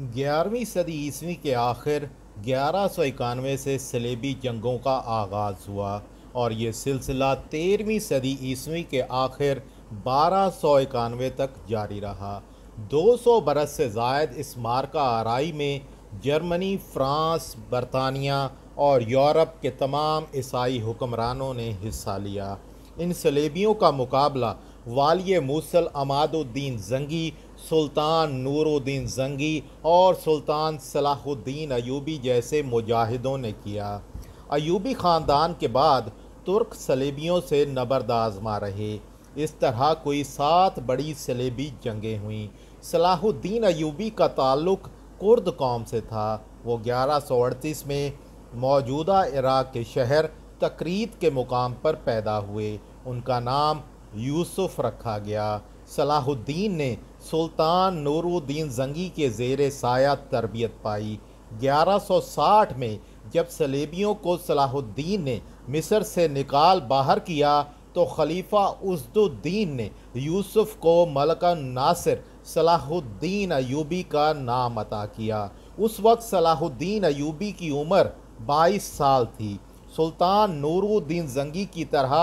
ग्यारहवीं सदी ईस्वी के आखिर ग्यारह सौ इक्यानवे से सलेबी जंगों का आगाज़ हुआ और ये सिलसिला तेरहवीं सदी ईस्वी के आखिर बारह सौ इक्यानवे तक जारी रहा दो सौ बरस से जायद इस मार्का आरई में जर्मनी फ्रांस बरतानिया और यूरोप के तमाम ईसाई हुक्मरानों ने हिस्सा लिया इन सलेबियों का मुकाबला वाली मूसल अमादुद्दीन जंगी सुल्तान नूरुद्दीन जंगी और सुल्तान सलाहुद्दीन अयूबी जैसे मुजाहिदों ने किया अयूबी ख़ानदान के बाद तुर्क सलेबियों से नबरदाजमा रहे इस तरह कोई सात बड़ी सलेबी जंगें हुईं सलाहुद्दीन अयूबी का ताल्लुक़ कुर्द कौम से था वो ग्यारह सौ अड़तीस में मौजूदा इराक़ के शहर तकरीद के मुकाम पर पैदा हुए उनका नाम यूसुफ़ रखा गया सलाहुद्दीन ने सुल्तान नूरुद्दीन जंगी के जेर साया तरबियत पाई 1160 में जब सलेबियों को सलाहुद्दीन ने मिस्र से निकाल बाहर किया तो खलीफा उसदुद्दीन ने यूसुफ को मलका नासिर सलाहुद्दीन अयूबी का नाम अता किया उस वक्त सलाहुद्दीन अयूबी की उम्र 22 साल थी सुल्तान नूरुद्दीन जंगी की तरह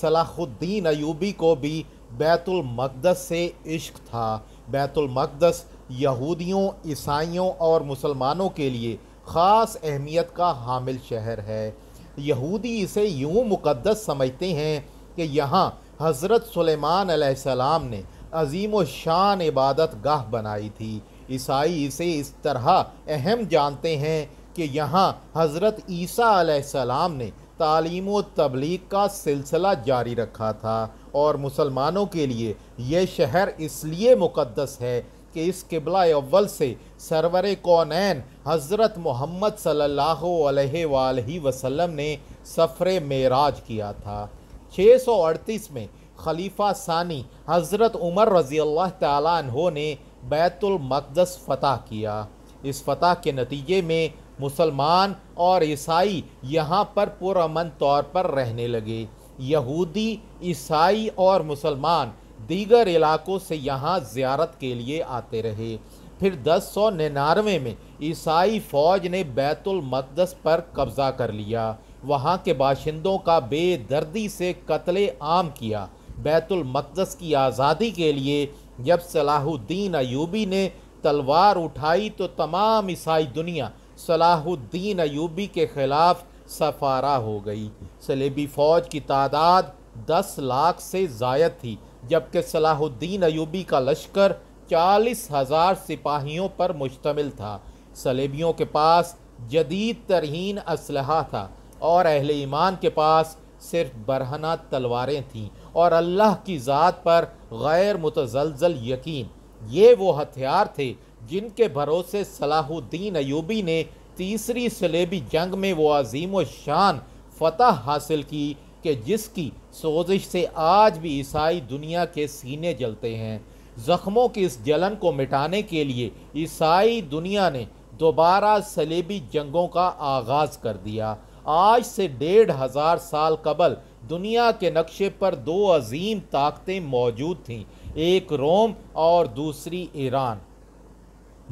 सलाहुद्दीन अयूबी को भी बैतुल मकदस से इश्क था बैतुल मकदस यहूदियों ईसाइयों और मुसलमानों के लिए ख़ास अहमियत का हामिल शहर है यहूदी इसे यूँ मुकदस समझते हैं कि यहाँ हज़रत सलेमान सलाम ने अजीम शान इबादत गाह बनाई थी ईसाई इसे इस तरह अहम जानते हैं कि यहाँ हज़रत ईसा सलाम ने तालीम व तबलीग का सिलसिला जारी रखा था और मुसलमानों के लिए यह शहर इसलिए मुक़दस है कि इस किबला अव्वल से सरवर कौनैन हज़रत मोहम्मद सल्लल्लाहु अलैहि वसल्लम ने सफ़र मेराज किया था 638 में खलीफा सानी हज़रत उमर रज़ी अल्लाह तहो ने बैतुलमक़दस फ़तह किया इस फतह के नतीजे में मुसलमान और ईसाई यहाँ पर पुरमन तौर पर रहने लगे यहूदी ईसाई और मुसलमान दीगर इलाकों से यहाँ ज़्यारत के लिए आते रहे फिर दस सौ निन्यानवे में ईसाई फौज ने बैतुल मकदस पर कब्ज़ा कर लिया वहाँ के बाशिंदों का बेदर्दी से कत्ले आम किया बैतुल मकदस की आज़ादी के लिए जब सलाहुद्दीन अयूबी ने तलवार उठाई तो तमाम ईसाई दुनिया सलाहुद्दीन अयूबी के ख़िलाफ़ सफारा हो गई सलेबी फ़ौज की तादाद दस लाख से जायद थी जबकि सलाहुद्दीन अयूबी का लश्कर चालीस हज़ार सिपाहियों पर मुश्तमिल था सलेबियों के पास जदीद तरहीन इसल था और अहल ईमान के पास सिर्फ बरहना तलवारें थीं और अल्लाह की ज़ात पर गैर मुतजलजल यकीन ये वो हथियार थे जिनके भरोसे सलाहुद्दीन अयूबी ने तीसरी सलेबी जंग में वो अजीम व शान फतह हासिल की कि जिसकी सोजिश से आज भी ईसाई दुनिया के सीने जलते हैं ज़ख्मों की इस जलन को मिटाने के लिए ईसाई दुनिया ने दोबारा सलेबी जंगों का आगाज़ कर दिया आज से डेढ़ हज़ार साल कबल दुनिया के नक्शे पर दो अजीम ताकतें मौजूद थीं एक रोम और दूसरी ईरान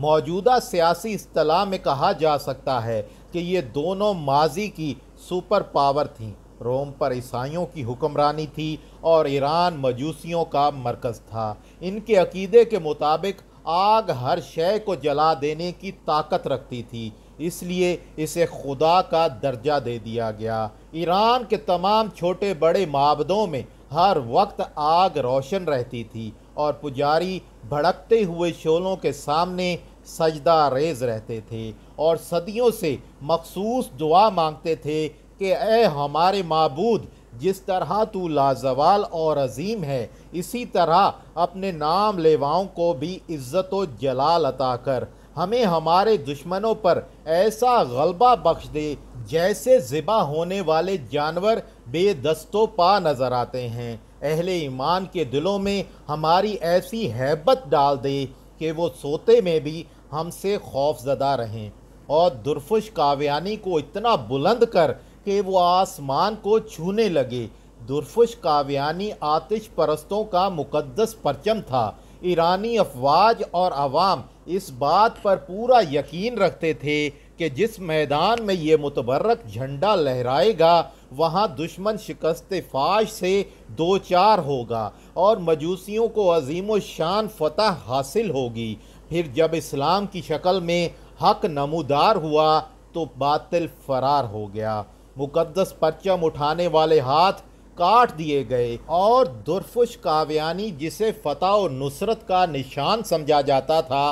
मौजूदा सियासी असलाह में कहा जा सकता है कि ये दोनों माजी की सुपर पावर थीं रोम पर ईसाइयों की हुक्मरानी थी और ईरान मजूसियों का मरकज़ था इनके अकीदे के मुताबिक आग हर शय को जला देने की ताकत रखती थी इसलिए इसे खुदा का दर्जा दे दिया गया ईरान के तमाम छोटे बड़े माबदों में हर वक्त आग रोशन रहती थी और पुजारी भड़कते हुए शोलों के सामने सजदा रेज रहते थे और सदियों से मखसूस दुआ मांगते थे कि ए हमारे मबूद जिस तरह तू लाजवाल और अजीम है इसी तरह अपने नाम लेवाओं को भी इज़्ज़त व जलाल अता कर हमें हमारे दुश्मनों पर ऐसा गलबा बख्श दे जैसे ज़िबा होने वाले जानवर बेदस्तों पा नज़र आते हैं अहले ईमान के दिलों में हमारी ऐसी हैबत डाल दे कि वो सोते में भी हमसे खौफजदा रहें और दुरफुश काव्यानी को इतना बुलंद कर कि वो आसमान को छूने लगे दुरफुश काव्यानी आतिश परस्तों का मुकद्दस परचम था ईरानी अफवाज और आवाम इस बात पर पूरा यकीन रखते थे कि जिस मैदान में ये मुतबरक झंडा लहराएगा वहाँ दुश्मन शिकस्त फाश से दो चार होगा और मजूसियों को अजीम शान फतह हासिल होगी फिर जब इस्लाम की शक्ल में हक नमूदार हुआ तो बातिल फरार हो गया मुकद्दस परचम उठाने वाले हाथ काट दिए गए और दुरफुश काव्यानी जिसे फ़तह और नुसरत का निशान समझा जाता था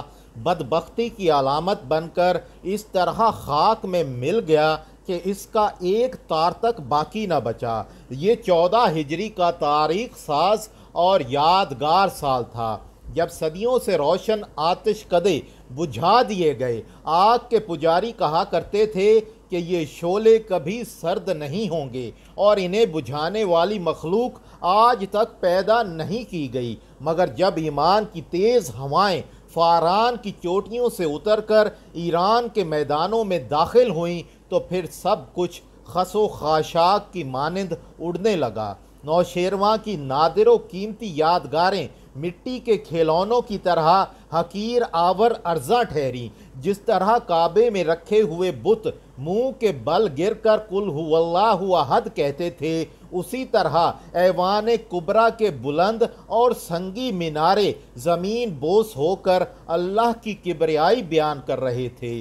बदबख्ती की अलामत बनकर इस तरह खाक में मिल गया कि इसका एक तार तक बाकी ना बचा ये चौदह हिजरी का तारीख साज और यादगार साल था जब सदियों से रोशन आतिश कदे बुझा दिए गए आग के पुजारी कहा करते थे कि ये शोले कभी सर्द नहीं होंगे और इन्हें बुझाने वाली मखलूक आज तक पैदा नहीं की गई मगर जब ईमान की तेज़ हवाएं फारान की चोटियों से उतरकर ईरान के मैदानों में दाखिल हुईं तो फिर सब कुछ खसो खाशाक की मानंद उड़ने लगा नौशेरवा की नादिर कीमती यादगारें मिट्टी के खिलौनों की तरह हकीर आवर अर्जा ठहरी जिस तरह काबे में रखे हुए बुत मुंह के बल गिरकर कुल हुआ हद कहते थे उसी तरह ऐवान कुबरा के बुलंद और संगी मीनारे ज़मीन बोस होकर अल्लाह की किबरियाई बयान कर रहे थे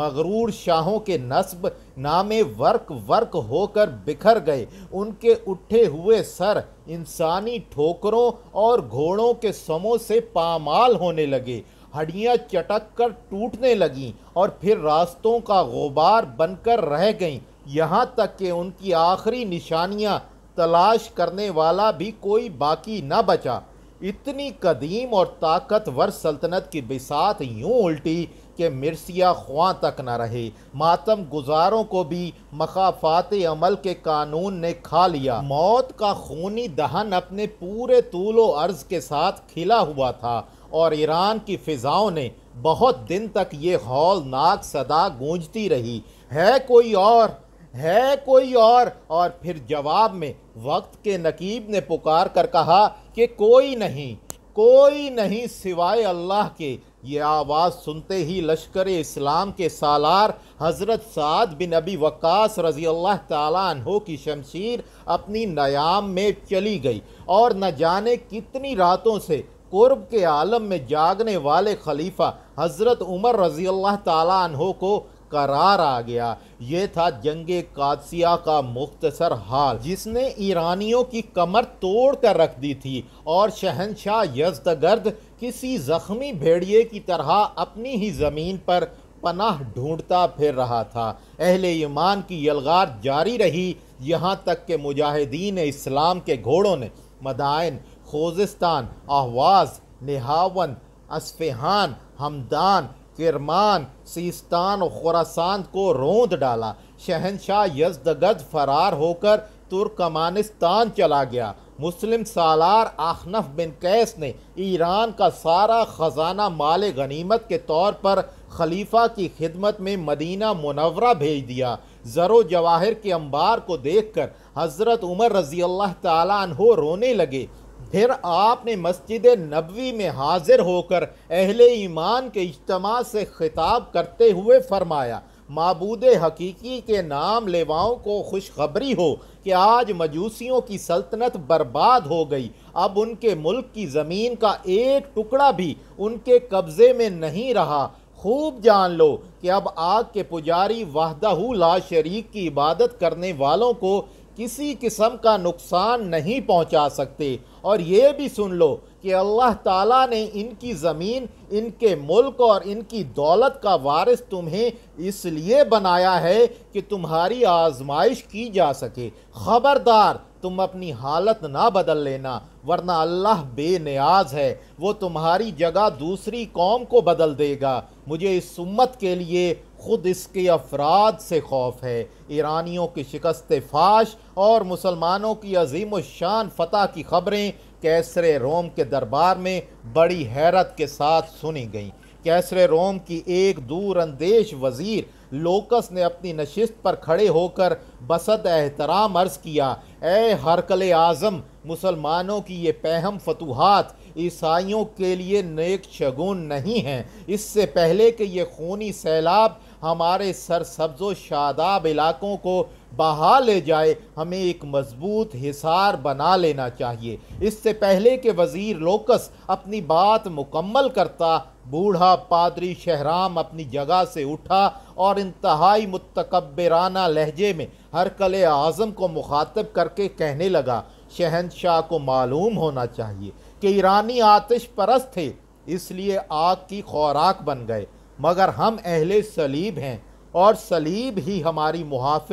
मगरूर शाहों के नस्ब नामे वर्क वर्क होकर बिखर गए उनके उठे हुए सर इंसानी ठोकरों और घोड़ों के समों से पामाल होने लगे हड्डियाँ चटक कर टूटने लगीं और फिर रास्तों का गुबार बनकर रह गईं यहाँ तक कि उनकी आखिरी निशानियाँ तलाश करने वाला भी कोई बाकी न बचा इतनी कदीम और ताकतवर सल्तनत की बिसात यूँ उल्टी कि मिर्सिया ख्वा तक न रहे मातम गुजारों को भी मखाफात अमल के कानून ने खा लिया मौत का खूनी दहन अपने पूरे तूलो अर्ज के साथ खिला हुआ था और ईरान की फ़िज़ाओं ने बहुत दिन तक ये हौलनाक सदा गूंजती रही है कोई और है कोई और और फिर जवाब में वक्त के नकीब ने पुकार कर कहा कि कोई नहीं कोई नहीं सिवाय अल्लाह के ये आवाज़ सुनते ही लश्कर इस्लाम के सालार हज़रत साद बिन अबी वक्स रज़ी अल्लाह तहो की शमशीर अपनी नयाम में चली गई और न जाने कितनी रातों से कुर्ब के आलम में जागने वाले खलीफा हज़रत उमर रज़ी अल्लाह तहो को करार आ गया ये था जंग कादसिया का मुख्तसर हाल जिसने ईरानियों की कमर तोड़ कर रख दी थी और शहनशाह यजदगर्द किसी ज़ख्मी भेड़िए की तरह अपनी ही ज़मीन पर पनाह ढूंढता फिर रहा था अहले ईमान की यलगार जारी रही यहाँ तक के मुजाहिदीन इस्लाम के घोड़ों ने मदायन खोजिस्तान आवाज़ नेहावन असफहान हमदान किरमान सीस्तान और खुरासान को रोंद डाला शहनशाह यजदगज फरार होकर तुर्कमानिस्तान चला गया मुस्लिम सालार आखनफ बिन कैस ने ईरान का सारा ख़जाना माल गनीमत के तौर पर खलीफा की खिदमत में मदीना मुनवरा भेज दिया ज़रो जवाहिर के अंबार को देखकर हज़रत उमर रज़ी अल्लाह तहो रोने लगे फिर आपने मस्जिद नबवी में हाजिर होकर अहले ईमान के इज्तम से खिताब करते हुए फरमाया मबूद हकीकी के नाम लेवाओं को खुशखबरी हो कि आज मजूसियों की सल्तनत बर्बाद हो गई अब उनके मुल्क की ज़मीन का एक टुकड़ा भी उनके कब्ज़े में नहीं रहा खूब जान लो कि अब आग के पुजारी वाहदाहू ला शरीक की इबादत करने वालों को किसी किस्म का नुकसान नहीं पहुंचा सकते और ये भी सुन लो कि अल्लाह ताला ने इनकी ज़मीन इनके मुल्क और इनकी दौलत का वारिस तुम्हें इसलिए बनाया है कि तुम्हारी आजमाइश की जा सके ख़बरदार तुम अपनी हालत ना बदल लेना वरना अल्लाह बेनियाज है वो तुम्हारी जगह दूसरी कौम को बदल देगा मुझे इस उम्मत के लिए ख़ुद इसके अफराद से खौफ है ईरानियों की शिकस्त फाश और मुसलमानों की अजीम शान फतह की खबरें कैसरे रोम के दरबार में बड़ी हैरत के साथ सुनी गईं कैसरे रोम की एक दूरंदेश वज़ीर लोकस ने अपनी नशिस्त पर खड़े होकर बसद एहतराम अर्ज़ किया ए हरकल आज़म मुसलमानों की ये पहम फतूहत ईसाइयों के लिए नेक शगुन नहीं हैं इससे पहले कि ये खूनी सैलाब हमारे सरसब्ज़ो शादाब इलाकों को बहा ले जाए हमें एक मजबूत हिसार बना लेना चाहिए इससे पहले के वज़ीर लोकस अपनी बात मुकम्मल करता बूढ़ा पादरी शहराम अपनी जगह से उठा और इंतहाई मुतकबराना लहजे में हर कल आज़म को मुखातब करके कहने लगा शहनशाह को मालूम होना चाहिए कि ईरानी आतिश परस्त थे इसलिए आग की खुराक बन गए मगर हम अहले सलीब हैं और सलीब ही हमारी मुहाफ़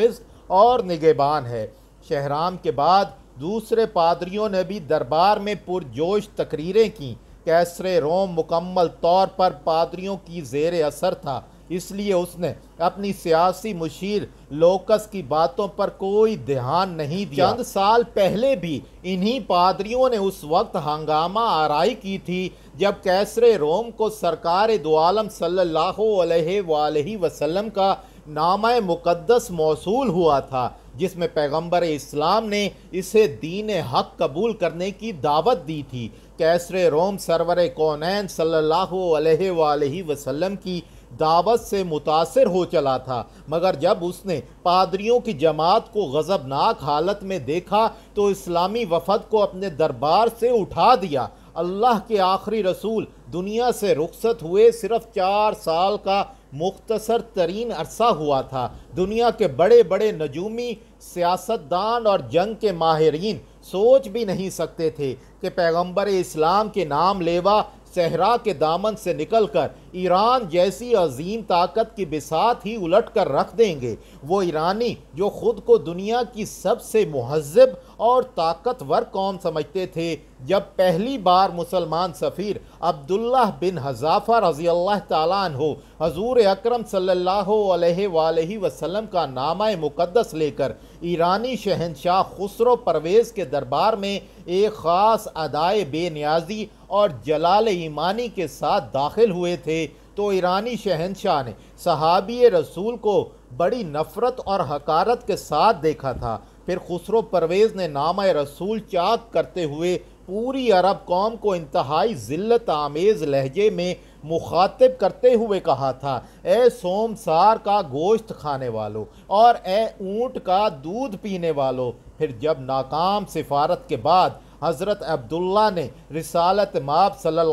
और निगेबान है शहराम के बाद दूसरे पादरियों ने भी दरबार में पुरजोश तकरीरें कैसरे रोम मुकम्मल तौर पर पादरियों की जेर असर था इसलिए उसने अपनी सियासी मुशीर लोकस की बातों पर कोई ध्यान नहीं दिया चंद साल पहले भी इन्हीं पादरियों ने उस वक्त हंगामा आराई की थी जब कैसर रोम को सरकार दोआलम सल्लल्लाहु अलैहि वसल्लम का नाम मुकद्दस मौसू हुआ था जिसमें पैगंबर इस्लाम ने इसे दीन हक कबूल करने की दावत दी थी कैसरे रोम सरवर कौन सल्लल्लाहु अलैहि वसल्लम की दावत से मुतासर हो चला था मगर जब उसने पादरियों की जमात को गज़बनाक हालत में देखा तो इस्लामी वफद को अपने दरबार से उठा दिया अल्लाह के आखिरी रसूल दुनिया से रुखसत हुए सिर्फ चार साल का मुख्तसर तरीन अरसा हुआ था दुनिया के बड़े बड़े नजूमी सियासतदान और जंग के माहरीन सोच भी नहीं सकते थे कि पैगंबर इस्लाम के नाम लेवा सहरा के दामन से निकलकर ईरान जैसी अजीम ताकत की बिसात ही उलट कर रख देंगे वो ईरानी जो ख़ुद को दुनिया की सबसे महजब और ताकतवर कौम समझते थे जब पहली बार मुसलमान सफ़ीर अब्दुल्ला बिन हजाफ़ा रज़ी अल्लाह तन हो हजूर अक्रम सल्लल्लाहु वसल्लम का नामा मुक़दस लेकर ईरानी शहनशाह खुसरो परवेज़ के दरबार में एक ख़ास अदाए बेनियाजी और जलाल ईमानी के साथ दाखिल हुए थे तो ईरानी शहनशाह ने सहाबी रसूल को बड़ी नफ़रत और हकारत के साथ देखा था फिर खुसरो परवेज़ ने नाम रसूल चाक करते हुए पूरी अरब कौम को इंतहाई जिलत आमेज़ लहजे में मुखातिब करते हुए कहा था ए सोमसार का गोश्त खाने वालों और ए ऊँट का दूध पीने वालों फिर जब नाकाम सिफारत के बाद हज़रत अब्दुल्ला ने रिसालत माब सल्ला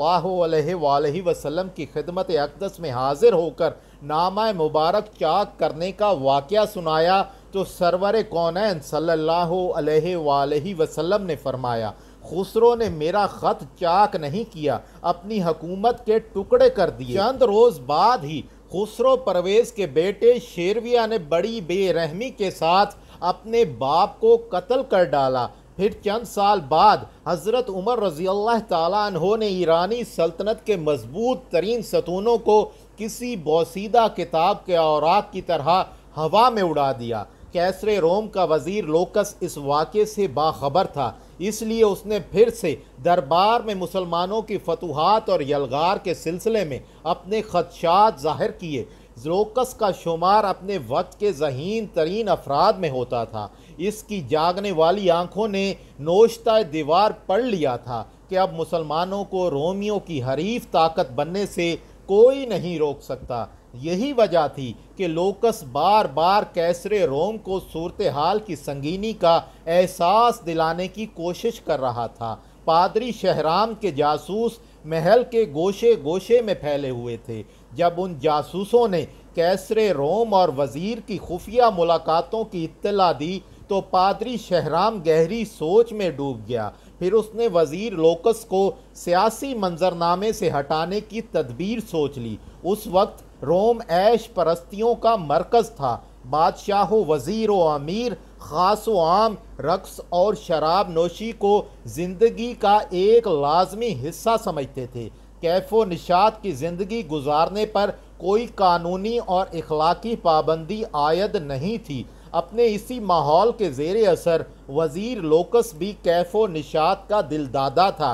वसलम की खिदमत अकदस में हाज़िर होकर नामा मुबारक चाक करने का वाक़ सुनाया तो सरवर कौनैन सल्ला वसलम वसल्लम ने फरमाया खुसरो ने मेरा ख़त चाक नहीं किया अपनी हकूमत के टुकड़े कर दिए चंद रोज़ बाद ही खुसरो परवेज़ के बेटे शेरविया ने बड़ी बेरहमी के साथ अपने बाप को कत्ल कर डाला फिर चंद साल बाद हज़रत उमर रज़ी अल्लाह ने ईरानी सल्तनत के मजबूत तरीन सतूनों को किसी बोसीदा किताब के औरक की तरह हवा में उड़ा दिया कैसर रोम का वजीर लोकस इस वाक़े से बाखबर था इसलिए उसने फिर से दरबार में मुसलमानों की फतूहत और यलगार के सिलसिले में अपने खदशात जाहिर किए लोकस का शुमार अपने वक्त के जहीन तरीन अफराद में होता था इसकी जागने वाली आंखों ने नोशता दीवार पढ़ लिया था कि अब मुसलमानों को रोमियों की हरीफ ताकत बनने से कोई नहीं रोक सकता यही वजह थी कि लोकस बार बार कैसरे रोम को सूरत हाल की संगीनी का एहसास दिलाने की कोशिश कर रहा था पादरी शहराम के जासूस महल के गोशे गोशे में फैले हुए थे जब उन जासूसों ने कैसरे रोम और वज़ीर की खुफिया मुलाकातों की इत्तला दी तो पादरी शहराम गहरी सोच में डूब गया फिर उसने वज़ीर लोकस को सियासी मंजरनामे से हटाने की तदबीर सोच ली उस वक्त रोम ऐश परस्तियों का मरकज़ था बादशाह वज़ीर व अमीर ख़ास व आम रक्स और शराब नोशी को ज़िंदगी का एक लाजमी हिस्सा समझते थे कैफो व निशात की ज़िंदगी गुजारने पर कोई कानूनी और इखलाकी पाबंदी आयद नहीं थी अपने इसी माहौल के जेर असर वज़ीर लोकस भी कैफो व निशात का दिलदादा था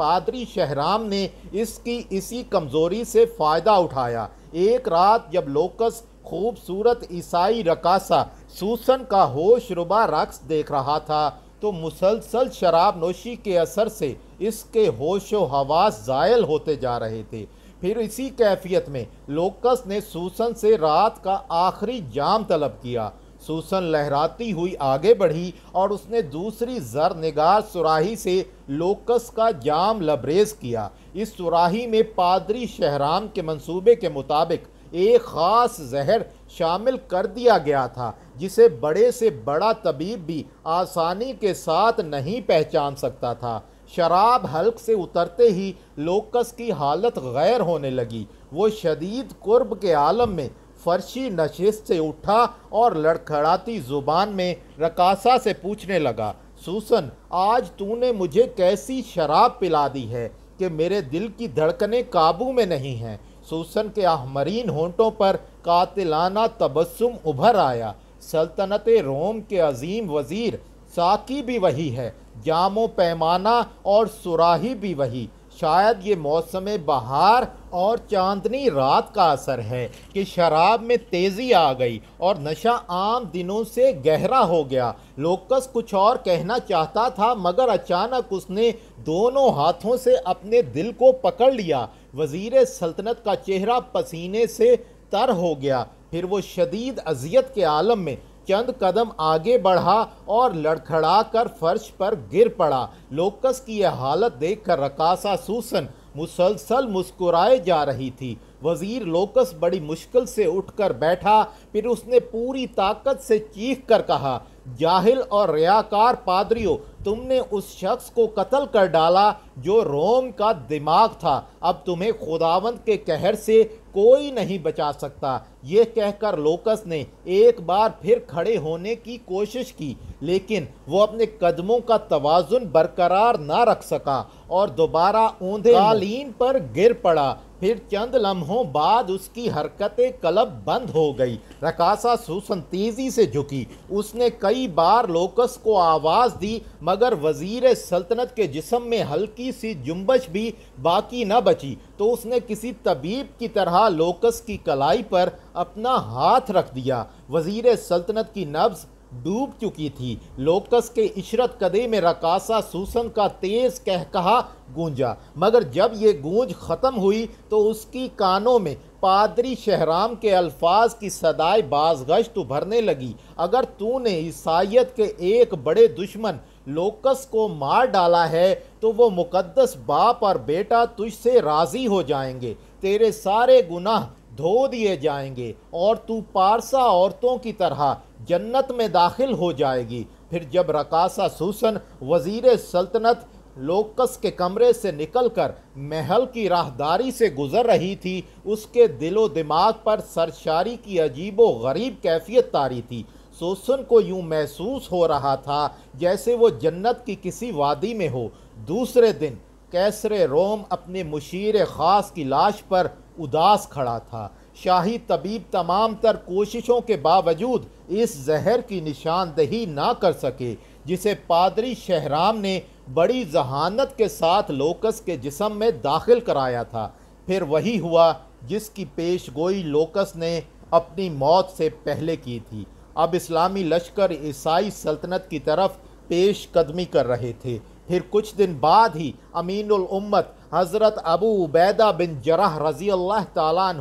पादरी शहराम ने इसकी इसी कमज़ोरी से फ़ायदा उठाया एक रात जब लोकस खूबसूरत ईसाई रकासा सूसन का होशरुबा रक्स देख रहा था तो मुसलसल शराब नोशी के असर से इसके होश व हवास ज़ायल होते जा रहे थे फिर इसी कैफियत में लोकस ने सूसन से रात का आखिरी जाम तलब किया सूसन लहराती हुई आगे बढ़ी और उसने दूसरी जर निगार सुराही से लोकस का जाम लबरेज किया इस सुराही में पादरी शहराम के मंसूबे के मुताबिक एक ख़ास जहर शामिल कर दिया गया था जिसे बड़े से बड़ा तबीब भी आसानी के साथ नहीं पहचान सकता था शराब हल्क से उतरते ही लोकस की हालत गैर होने लगी वो शदीद कुर्ब के आलम में फर्शी नशिस्त से उठा और लड़खड़ाती ज़ुबान में रकासा से पूछने लगा सूसन आज तूने मुझे कैसी शराब पिला दी है कि मेरे दिल की धड़कनें काबू में नहीं हैं सूसन के आहमरीन होंठों पर कातिलाना तबस्सुम उभर आया सल्तनत रोम के अजीम वज़ीर साकी भी वही है जामो पैमाना और सुराही भी वही शायद ये मौसम बहार और चांदनी रात का असर है कि शराब में तेज़ी आ गई और नशा आम दिनों से गहरा हो गया लोकस कुछ और कहना चाहता था मगर अचानक उसने दोनों हाथों से अपने दिल को पकड़ लिया वज़ीर सल्तनत का चेहरा पसीने से तर हो गया फिर वो शदीद अजियत के आलम में चंद कदम आगे बढ़ा और लड़खड़ा कर फर्श पर गिर पड़ा लोकस की यह हालत देखकर रकासा सूसन मुसलसल मुस्कुराए जा रही थी वज़ीर लोकस बड़ी मुश्किल से उठकर बैठा फिर उसने पूरी ताकत से चीख कर कहा जाहिल और रियाकार पादरियों तुमने उस शख्स को कत्ल कर डाला जो रोम का दिमाग था अब तुम्हें खुदावंत के कहर से कोई नहीं बचा सकता ये कहकर लोकस ने एक बार फिर खड़े होने की कोशिश की लेकिन वो अपने कदमों का तवाजुन बरकरार ना रख सका और दोबारा ऊंधे कालीन पर गिर पड़ा फिर चंद लम्हों बाद उसकी हरकत कलब बंद हो गई रकासा सूसन तेज़ी से झुकी उसने कई बार लोकस को आवाज़ दी मगर वज़ीर सल्तनत के जिसम में हल्की सी जुम्बश भी बाकी न बची तो उसने किसी तबीब की तरह लोकस की कलाई पर अपना हाथ रख दिया वज़ीर सल्तनत की नब्ज़ डूब चुकी थी लोकस के इशरत कदे में रकासा सूसन का तेज कह कहा गूंजा मगर जब ये गूंज ख़त्म हुई तो उसकी कानों में पादरी शहराम के अल्फाज की सदाए बाजगश्त उभरने लगी अगर तूने ईसाइत के एक बड़े दुश्मन लोकस को मार डाला है तो वो मुकद्दस बाप और बेटा तुझसे राज़ी हो जाएंगे तेरे सारे गुनाह धो दिए जाएंगे और तू पारसा औरतों की तरह जन्नत में दाखिल हो जाएगी फिर जब रकासा सूसन वज़ीर सल्तनत लोकस के कमरे से निकलकर महल की राहदारी से गुज़र रही थी उसके दिलो दिमाग पर सरशारी की अजीबो गरीब कैफियत तारी थी सोसन को यूं महसूस हो रहा था जैसे वो जन्नत की किसी वादी में हो दूसरे दिन कैसरे रोम अपने मुशीर ख़ास की लाश पर उदास खड़ा था शाही तबीब तमाम तर कोशिशों के बावजूद इस जहर की निशानदही ना कर सके जिसे पादरी शहराम ने बड़ी जहानत के साथ लोकस के जिसम में दाखिल कराया था फिर वही हुआ जिसकी पेश गोई लोकस ने अपनी मौत से पहले की थी अब इस्लामी लश्कर ईसाई सल्तनत की तरफ पेश कदमी कर रहे थे फिर कुछ दिन बाद ही अमीनुल उम्मत हज़रत अबू उबैदा बिन जरह रज़ी अल्लाह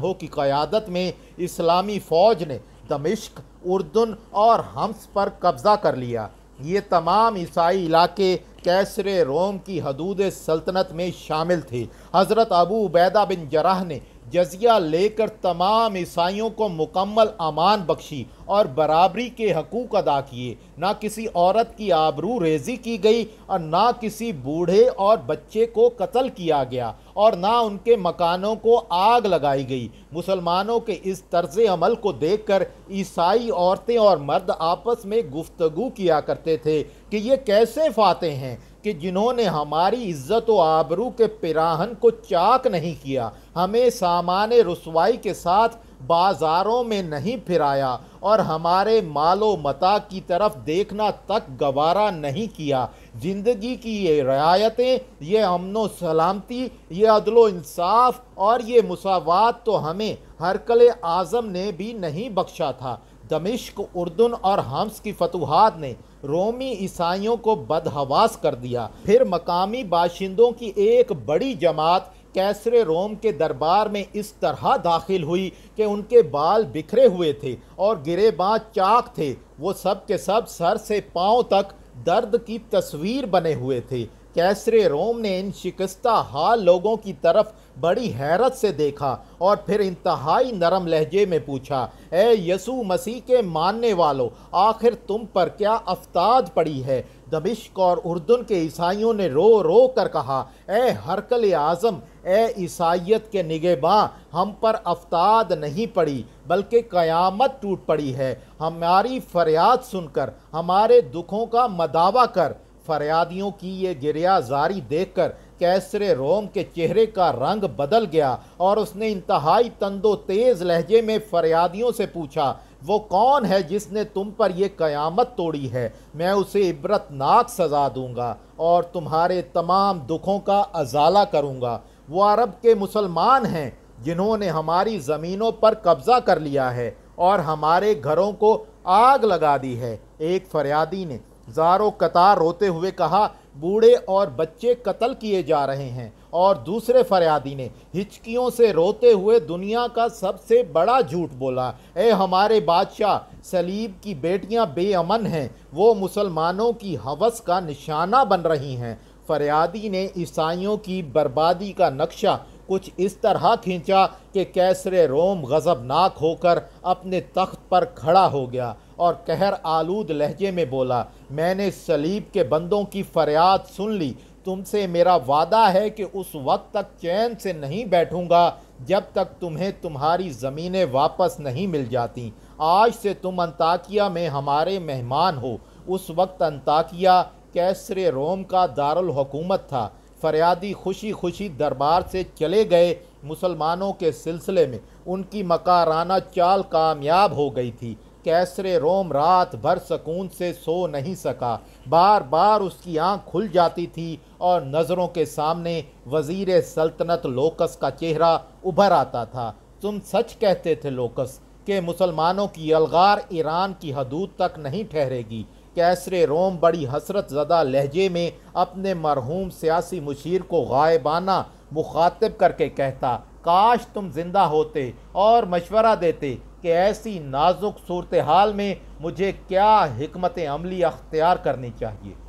तु की क़्यादत में इस्लामी फ़ौज ने दमिश्क उर्दन और हम्स पर कब्ज़ा कर लिया ये तमाम ईसाई इलाके कैसरे रोम की हदूद सल्तनत में शामिल थे हज़रत अबू उबैदा बिन जराह ने जजिया लेकर तमाम ईसाइयों को मुकम्मल अमान बख्शी और बराबरी के हकूक़ अदा किए ना किसी औरत की आबरू रेजी की गई और ना किसी बूढ़े और बच्चे को कत्ल किया गया और ना उनके मकानों को आग लगाई गई मुसलमानों के इस तर्ज अमल को देख कर ईसाई औरतें और मर्द आपस में गुफ्तगु किया करते थे कि ये कैसे फाते हैं कि जिन्होंने हमारी इज्जत व आबरू के पिराहन को चाक नहीं किया हमें सामान रसवाई के साथ बाज़ारों में नहीं फिराया और हमारे मालो मता की तरफ देखना तक गवारा नहीं किया ज़िंदगी की ये रियायतें ये अमन सलामती ये अदलो इंसाफ और ये मुसावात तो हमें हरकल आज़म ने भी नहीं बख्शा था दमिश्क उर्दन और हम्स की फतुहात ने रोमी ईसाइयों को बदहवास कर दिया फिर मकामी बाशिंदों की एक बड़ी जमात कैसरे रोम के दरबार में इस तरह दाखिल हुई कि उनके बाल बिखरे हुए थे और गिरे बाँ चाक थे वो सब के सब सर से पाँव तक दर्द की तस्वीर बने हुए थे कैसरे रोम ने इन शिकस्ता हाल लोगों की तरफ बड़ी हैरत से देखा और फिर इंतहाई नरम लहजे में पूछा ए यसु मसीह के मानने वालों आखिर तुम पर क्या अफ्ताद पड़ी है दमिश्क और उर्दन के ईसाइयों ने रो रो कर कहा ए हरकल आज़म ए ईसाइत के निगेबा हम पर अफ्ताद नहीं पड़ी बल्कि क़यामत टूट पड़ी है हमारी फरियाद सुनकर हमारे दुखों का मदावा कर फरियादियों की ये गिरिया जारी देख कर कैसरे रोम के चेहरे का रंग बदल गया और उसने इंतहाई तंदो तेज़ लहजे में फरियादियों से पूछा वो कौन है जिसने तुम पर यह क़यामत तोड़ी है मैं उसे इबरतनाक सज़ा दूंगा और तुम्हारे तमाम दुखों का अजाला करूंगा वो अरब के मुसलमान हैं जिन्होंने हमारी ज़मीनों पर कब्ज़ा कर लिया है और हमारे घरों को आग लगा दी है एक फरियादी ने जारो कतार रोते हुए कहा बूढ़े और बच्चे कत्ल किए जा रहे हैं और दूसरे फरियादी ने हिचकियों से रोते हुए दुनिया का सबसे बड़ा झूठ बोला ए हमारे बादशाह सलीब की बेटियां बेअमन हैं वो मुसलमानों की हवस का निशाना बन रही हैं फरियादी ने ईसाइयों की बर्बादी का नक्शा कुछ इस तरह खींचा कि कैसरे रोम गज़बनाक होकर अपने तख्त पर खड़ा हो गया और कहर आलूद लहजे में बोला मैंने सलीब के बंदों की फरियाद सुन ली तुमसे मेरा वादा है कि उस वक्त तक चैन से नहीं बैठूंगा जब तक तुम्हें तुम्हारी ज़मीनें वापस नहीं मिल जाती आज से तुम अंताकिया में हमारे मेहमान हो उस वक्त अंताकिया कैसरे रोम का दारुल हुकूमत था फरियादी खुशी खुशी दरबार से चले गए मुसलमानों के सिलसिले में उनकी मकाराना चाल कामयाब हो गई थी कैसरे रोम रात भर सकून से सो नहीं सका बार बार उसकी आंख खुल जाती थी और नज़रों के सामने वज़ीर सल्तनत लोकस का चेहरा उभर आता था तुम सच कहते थे लोकस के मुसलमानों की अलगार ईरान की हदूद तक नहीं ठहरेगी कैसरे रोम बड़ी हसरत ज़दा लहजे में अपने मरहूम सियासी मुशीर को गायबाना मुखातब करके कहता काश तुम ज़िंदा होते और मशवरा देते कि ऐसी नाजुक सूरत हाल में मुझे क्या हमत अमली अख्तियार करनी चाहिए